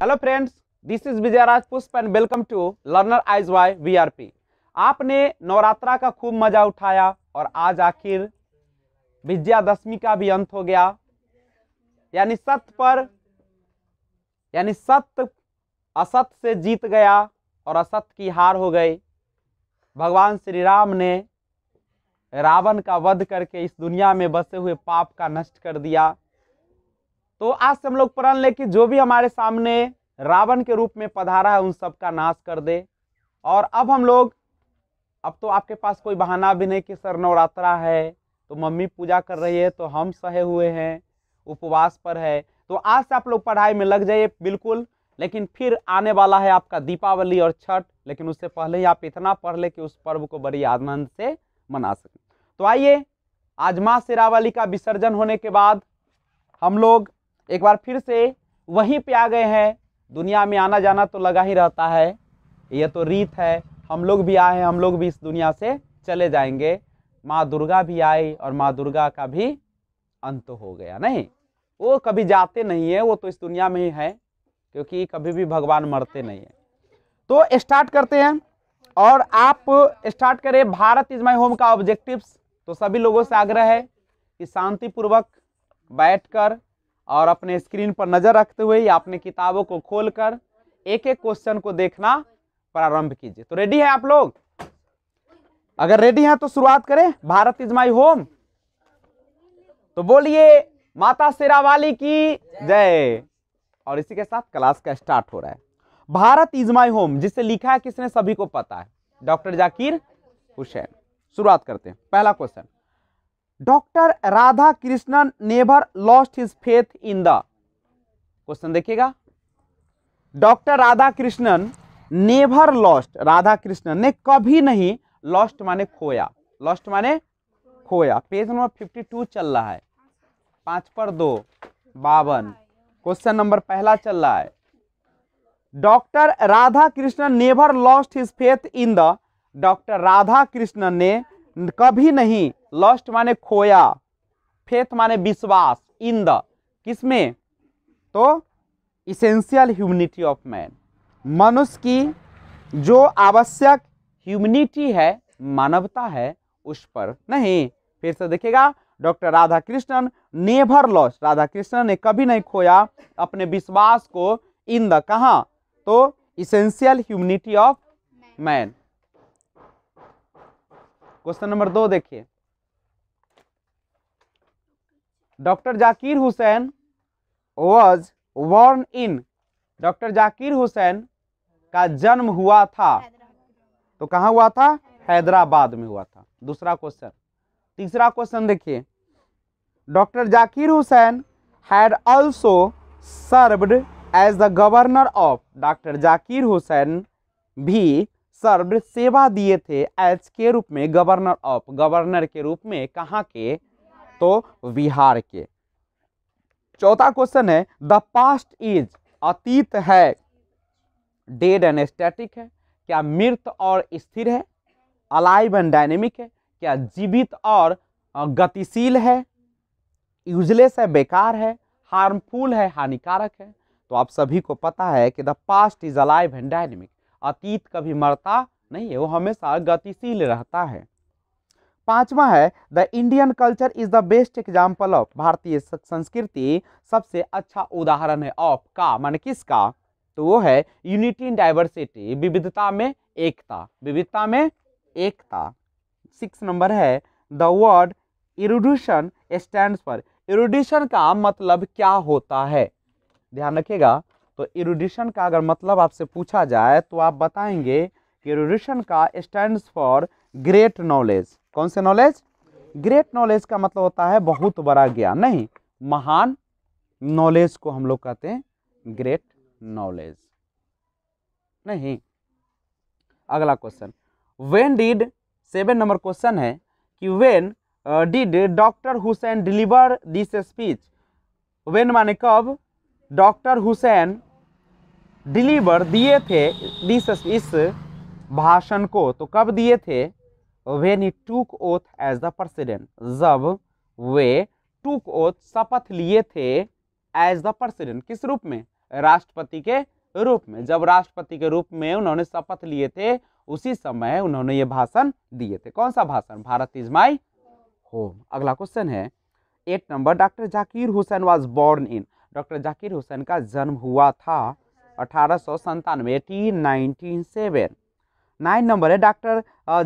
hello friends this is Vijayraj Pushp and welcome to learner eyes Y VRP आपने नवरात्रा का खूब मजा उठाया और आज आखिर विजयादशमी का भी अंत हो गया यानी सत्य पर यानी सत्य असत से जीत गया और असत की हार हो गई भगवान श्री राम ने रावण का वध करके इस दुनिया में बसे हुए पाप का नष्ट कर दिया तो आज से हम लोग प्रण ले कि जो भी हमारे सामने रावण के रूप में पधारा है उन सब का नाश कर दे और अब हम लोग अब तो आपके पास कोई बहाना भी नहीं कि सर नवरात्रा है तो मम्मी पूजा कर रही है तो हम सहे हुए हैं उपवास पर है तो आज से आप लोग पढ़ाई में लग जाइए बिल्कुल लेकिन फिर आने वाला है आपका दीपावली और छठ लेकिन उससे पहले ही आप इतना पढ़ लें कि उस पर्व को बड़ी आनंद से मना सकें तो आइए आज माँ शेरावली का विसर्जन होने के बाद हम लोग एक बार फिर से वहीं पे आ गए हैं दुनिया में आना जाना तो लगा ही रहता है ये तो रीत है हम लोग भी आए हैं हम लोग भी इस दुनिया से चले जाएंगे माँ दुर्गा भी आई और माँ दुर्गा का भी अंत हो गया नहीं वो कभी जाते नहीं है वो तो इस दुनिया में ही है क्योंकि कभी भी भगवान मरते नहीं है तो स्टार्ट करते हैं और आप स्टार्ट करें भारत इज माई होम का ऑब्जेक्टिव्स तो सभी लोगों से आग्रह है कि शांतिपूर्वक बैठकर और अपने स्क्रीन पर नज़र रखते हुए या अपने किताबों को खोलकर एक एक क्वेश्चन को देखना प्रारंभ कीजिए तो रेडी है आप लोग अगर रेडी हैं तो शुरुआत करें भारत इज माई होम तो बोलिए माता शेरावाली की जय और इसी के साथ क्लास का स्टार्ट हो रहा है भारत इज माई होम जिसे लिखा है किसने सभी को पता है डॉक्टर जाकिर हुसैन शुरुआत करते हैं पहला question doctor Radha Krishnan never lost his faith in the question देखिएगा doctor Radha Krishnan never lost Radha Krishnan ने कभी नहीं लॉस्ट माने खोया लॉस्ट माने खोया पेज नंबर फिफ्टी टू चल रहा है पांच पर दो बावन क्वेश्चन नंबर पहला चल रहा है doctor Radha Krishnan never lost his faith in the doctor Radha Krishnan ने कभी नहीं लॉस्ट माने खोया फेथ माने विश्वास इन द किसमें तो इसेंशियल ह्यूमनिटी ऑफ मैन मनुष्य की जो आवश्यक ह्यूमनिटी है मानवता है उस पर नहीं फिर से देखिएगा doctor Radha Krishnan never loss Radha Krishnan ने कभी नहीं खोया अपने विश्वास को इन द कहा तो essential humanity of man question नंबर दो देखिए doctor Zakir Hussain was born in doctor Zakir Hussain का जन्म हुआ था तो कहाँ हुआ था हैदराबाद में हुआ था दूसरा क्वेश्चन तीसरा क्वेश्चन देखिए doctor Zakir Hussain had also served as the governor of doctor Zakir Hussain भी सर्वड सेवा दिए थे एज के रूप में गवर्नर ऑफ गवर्नर के रूप में कहाँ के तो बिहार के चौथा क्वेश्चन है द पास्ट इज अतीत है डेड एंड स्टैटिक है क्या मृत और स्थिर है अलाइव एंड डायनेमिक है क्या जीवित और गतिशील है यूजलेस है बेकार है हार्मफुल है हानिकारक है तो आप सभी को पता है कि the past is alive and dynamic अतीत कभी मरता नहीं है वो हमेशा गतिशील रहता है पांचवा है the Indian culture is the best example of भारतीय संस्कृति सबसे अच्छा उदाहरण है ऑफ का किस किसका तो वो है यूनिटी इन डाइवर्सिटी विविधता में एकता विविधता में एकता सिक्स नंबर है द वर्ड इरोड्यूशन स्टैंड पर इरोड्यूशन का मतलब क्या होता है ध्यान रखिएगा तो इरोड्यूशन का अगर मतलब आपसे पूछा जाए तो आप बताएंगे कि इरोड्यूशन का स्टैंड फॉर ग्रेट नॉलेज कौन से नॉलेज ग्रेट नॉलेज का मतलब होता है बहुत बड़ा ज्ञान नहीं महान नॉलेज को हम लोग कहते हैं ग्रेट नॉलेज नहीं अगला question when did seven number question है कि when did doctor Hussain deliver this speech when माने कब डॉक्टर हुसैन डिलीवर दिए थे दिस इस भाषण को तो कब दिए थे वेन ई टूक ओथ एज द प्रेसिडेंट जब वे टूक ओथ शपथ लिए थे एज द प्रेसिडेंट किस रूप में राष्ट्रपति के रूप में जब राष्ट्रपति के रूप में उन्होंने शपथ लिए थे उसी समय उन्होंने ये भाषण दिए थे कौन सा भाषण भारत इज माई होम अगला क्वेश्चन है eight number doctor Zakir Hussain was born in doctor Zakir Hussain का जन्म हुआ था अठारह सौ संतानवे eighteen nineteen seven nine number है doctor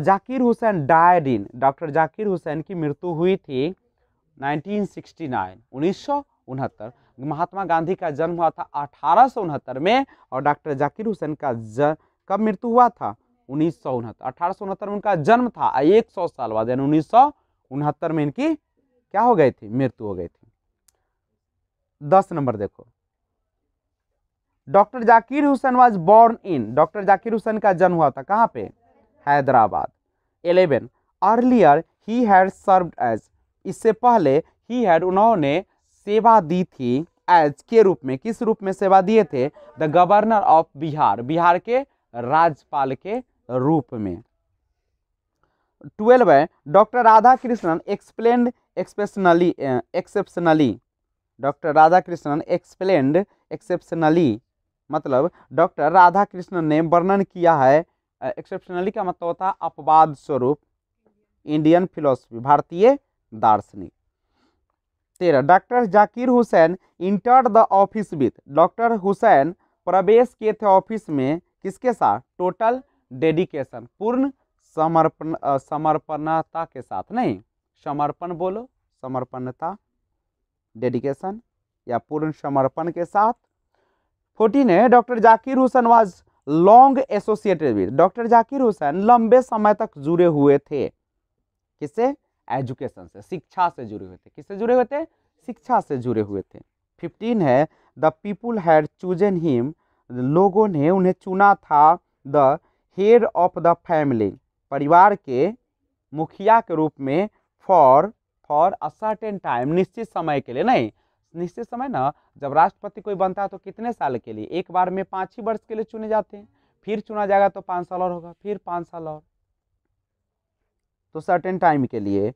Zakir Hussain died in doctor Zakir Hussain की मृत्यु हुई थी 1969 1969 महात्मा गांधी का जन्म हुआ था अठारह में और डॉक्टर जाकिर हुसैन का ज कब मृत्यु हुआ था उन्नीस सौ उनहत्तर में उनका जन्म था एक सौ साल बाद यानी उन्नीस सौ उनहत्तर में इनकी क्या हो गई थी मृत्यु हो गई थी दस नंबर देखो doctor Zakir Hussain was born in doctor Zakir Hussain का जन्म हुआ था कहाँ पे हैदराबाद एलेवन अर्लियर ही हैड सर्व एज इससे पहले ही हैड उन्होंने सेवा दी थी एज के रूप में किस रूप में सेवा दिए थे the governor of Bihar Bihar के राज्यपाल के रूप में ट्वेल्व है doctor Radha Krishnan explain exceptionally exceptionally doctor Radha Krishnan explain exceptionally मतलब डॉक्टर राधा कृष्ण ने वर्णन किया है एक्सेप्शनली का मतलब होता है अपवाद स्वरूप इंडियन फिलोसफी भारतीय दार्शनिक तेरह doctor Zakir Hussain enter the office with doctor Hussain प्रवेश किए थे ऑफिस में किसके साथ टोटल डेडिकेशन पूर्ण समर्पण समर्पणता के साथ नहीं समर्पण बोलो समर्पणता डेडिकेशन या पूर्ण समर्पण के साथ फोर्टीन है doctor Zakir Hussain was long associated with doctor Zakir Hussain लंबे समय तक जुड़े हुए थे किससे एजुकेशन से शिक्षा से जुड़े हुए थे किससे जुड़े हुए थे शिक्षा से जुड़े हुए थे फिफ्टीन है the people had chosen him लोगों ने उन्हें चुना था the head of the family परिवार के मुखिया के रूप में for for a certain time निश्चित समय के लिए नहीं निश्चित समय ना जब राष्ट्रपति कोई बनता है तो कितने साल के लिए एक बार में पाँच ही वर्ष के लिए चुने जाते हैं फिर चुना जाएगा तो पाँच साल और होगा फिर पाँच साल और तो सर्टेन टाइम के लिए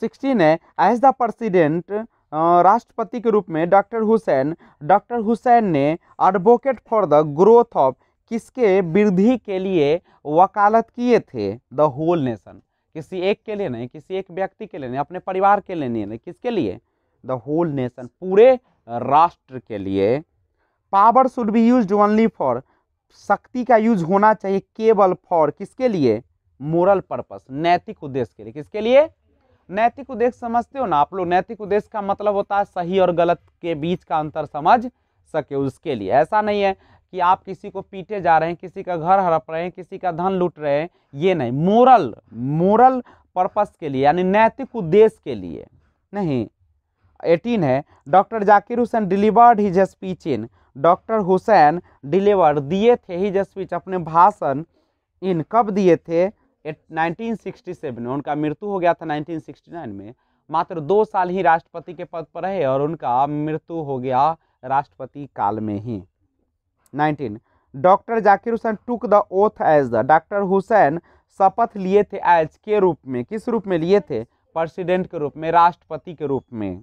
सिक्सटीन है एज द प्रेसिडेंट राष्ट्रपति के रूप में डॉक्टर हुसैन डॉक्टर हुसैन ने advocate for the growth of किसके वृद्धि के लिए वकालत किए थे द होल नेशन किसी एक के लिए नहीं किसी एक व्यक्ति के लिए नहीं अपने परिवार के लिए नहीं किसके लिए द होल नेशन पूरे राष्ट्र के लिए power should be use only for शक्ति का यूज होना चाहिए केवल फॉर किसके लिए मोरल पर्पस नैतिक उद्देश्य के लिए किसके लिए नैतिक उद्देश्य समझते हो ना आप लोग नैतिक उद्देश्य का मतलब होता है सही और गलत के बीच का अंतर समझ सके उसके लिए ऐसा नहीं है कि आप किसी को पीटे जा रहे हैं किसी का घर हड़प रहे हैं किसी का धन लूट रहे हैं ये नहीं मोरल मोरल पर्पस के लिए यानी नैतिक उद्देश्य के लिए नहीं एटीन है doctor Zakir Hussain delivered his speech in doctor Hussain deliver दिए थे हिज स्पीच अपने भाषण इन कब दिए थे नाइनटीन सिक्सटी सेवन में उनका मृत्यु हो गया था नाइनटीन सिक्सटी नाइन में मात्र दो साल ही राष्ट्रपति के पद पर रहे और उनका मृत्यु हो गया राष्ट्रपति काल में ही nineteen doctor Zakir Hussain took the oath as the doctor Hussain शपथ लिए थे एज के रूप में किस रूप में लिए थे प्रेसिडेंट के रूप में राष्ट्रपति के रूप में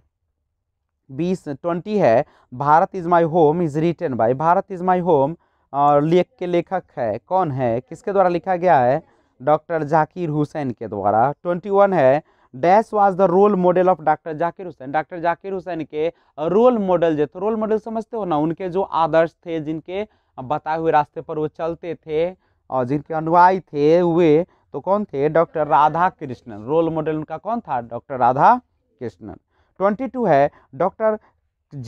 बीस ट्वेंटी है Bharat is my home is written by Bharat is my home और लेख के लेखक है कौन है किसके द्वारा लिखा गया है डॉक्टर जाकिर हुसैन के द्वारा ट्वेंटी वन है dash was the role model of doctor Zakir Hussain doctor Zakir Hussain के रोल मॉडल जो तो रोल मॉडल समझते हो ना उनके जो आदर्श थे जिनके बताए हुए रास्ते पर वो चलते थे और जिनके अनुयायी थे वे तो कौन थे doctor Radha Radhakrishnan role model उनका कौन था doctor Radha Radhakrishnan twenty two है doctor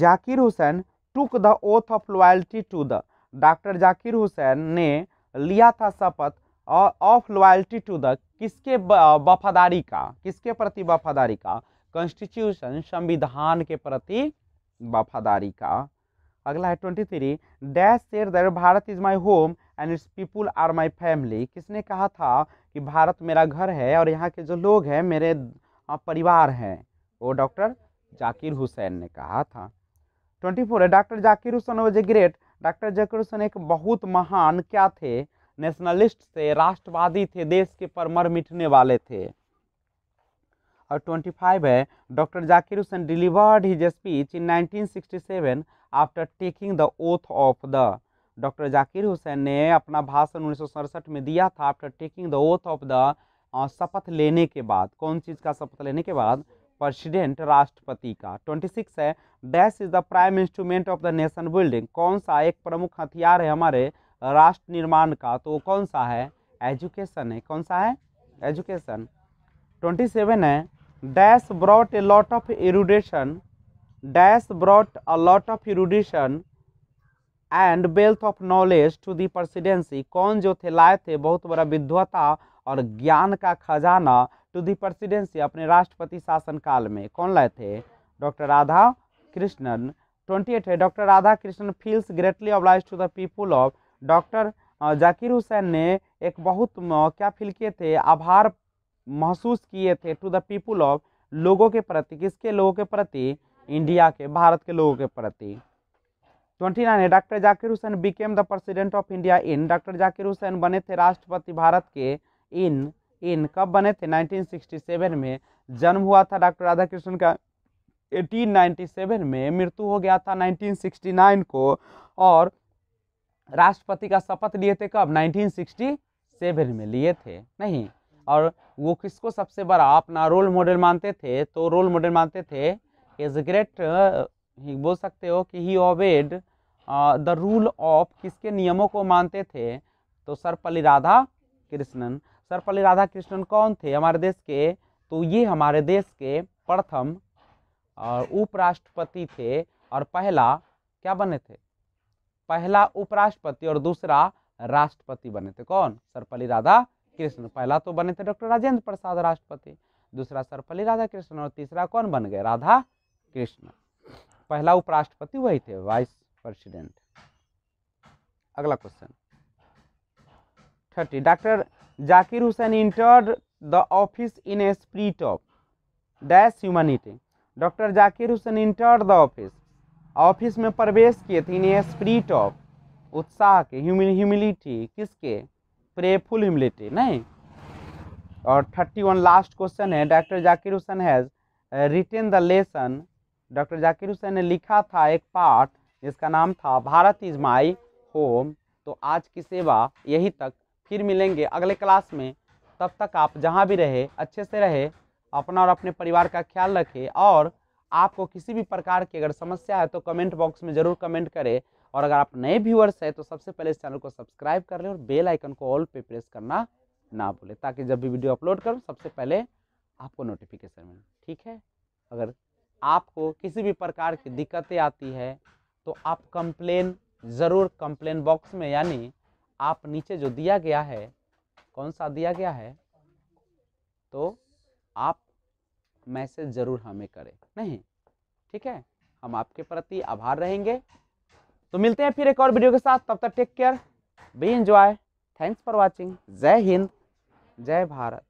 Zakir Hussain took the oath of loyalty to the doctor Zakir Hussain ने लिया था शपथ ऑफ लॉयल्टी टू द किसके वफादारी का किसके प्रति वफादारी का कॉन्स्टिट्यूशन संविधान के प्रति वफादारी का अगला है ट्वेंटी थ्री डैश शेर दर Bharat is my home and its people are my family किसने कहा था कि भारत मेरा घर है और यहाँ के जो लोग हैं मेरे परिवार हैं वो डॉक्टर जाकिर हुसैन ने कहा था twenty four doctor Zakir Hussain was a great doctor Zakir Hussain एक बहुत महान क्या थे नेशनलिस्ट थे राष्ट्रवादी थे देश के परमर मिटने वाले थे और 25 है doctor Zakir Hussain delivered his speech in 1967 after taking the oath of the doctor Zakir Hussain ने अपना भाषण उन्नीस में दिया था after taking the oath of the शपथ लेने के बाद कौन चीज़ का शपथ लेने के बाद प्रेसिडेंट राष्ट्रपति का ट्वेंटी सिक्स है dash is the prime instrument of the nation building कौन सा एक प्रमुख हथियार है हमारे राष्ट्र निर्माण का तो कौन सा है एजुकेशन है कौन सा है एजुकेशन ट्वेंटी सेवन है dash brought a lot of erudition dash brought a lot of erudition and wealth of knowledge to the presidency कौन जो थे लाए थे बहुत बड़ा विद्वता और ज्ञान का खजाना टू दी प्रेसिडेंसी अपने राष्ट्रपति शासनकाल में कौन लाए थे doctor Radha Radhakrishnan twenty eight है doctor Radha Radhakrishnan feels greatly obliged to the people of doctor Zakir Hussain ने एक बहुत क्या फील किए थे आभार महसूस किए थे टू द पीपुल ऑफ लोगों के प्रति किसके लोगों के प्रति इंडिया के भारत के लोगों के प्रति ट्वेंटी नाइन है doctor Zakir Hussain became the president of India in doctor Zakir Hussain बने थे राष्ट्रपति भारत के इन इन कब बने थे 1967 में जन्म हुआ था डॉक्टर राधा कृष्ण का 1897 में मृत्यु हो गया था 1969 को और राष्ट्रपति का शपथ लिए थे कब 1967 में लिए थे नहीं और वो किसको सबसे बड़ा अपना रोल मॉडल मानते थे तो रोल मॉडल मानते थे इज ग्रेट ही बोल सकते हो कि he obeyed the rule of किसके नियमों को मानते थे तो सर्वपल्ली राधा कृष्णन सर्वपल्ली राधाकृष्णन कौन थे हमारे देश के तो ये हमारे देश के प्रथम और उपराष्ट्रपति थे और पहला क्या बने थे पहला उपराष्ट्रपति और दूसरा राष्ट्रपति बने थे कौन सर्वपल्ली राधा कृष्ण पहला तो बने थे डॉक्टर राजेंद्र प्रसाद राष्ट्रपति दूसरा सर्वपल्ली राधा कृष्ण और तीसरा कौन बन गए राधा कृष्ण पहला उपराष्ट्रपति वही थे वाइस प्रेसिडेंट अगला question thirty doctor Zakir Hussain entered the office in a spirit of dash humanity doctor Zakir Hussain enter the office office में प्रवेश किए थे इन ए स्प्रिट ऑफ उत्साह के ह्यूमिलिटी किसके प्रेफुल ह्यूमिलिटी नहीं और थर्टी वन लास्ट क्वेश्चन है doctor Zakir Hussain has written the lesson doctor Zakir Hussain ने लिखा था एक पार्ट जिसका नाम था भारत इज़ माई होम तो आज की सेवा यही तक फिर मिलेंगे अगले क्लास में तब तक आप जहाँ भी रहे अच्छे से रहे अपना और अपने परिवार का ख्याल रखें और आपको किसी भी प्रकार की अगर समस्या है तो कमेंट बॉक्स में ज़रूर कमेंट करें और अगर आप नए व्यूअर्स हैं तो सबसे पहले इस चैनल को सब्सक्राइब कर लें और बेल आइकन को ऑल पे प्रेस करना ना भूलें ताकि जब भी वीडियो अपलोड करूँ सबसे पहले आपको नोटिफिकेशन मिले ठीक है अगर आपको किसी भी प्रकार की दिक्कतें आती है तो आप कंप्लेन ज़रूर कंप्लेन बॉक्स में यानी आप नीचे जो दिया गया है कौन सा दिया गया है तो आप मैसेज ज़रूर हमें करें नहीं ठीक है हम आपके प्रति आभार रहेंगे तो मिलते हैं फिर एक और वीडियो के साथ तब तक take care be enjoy thanks for watching जय हिंद जय भारत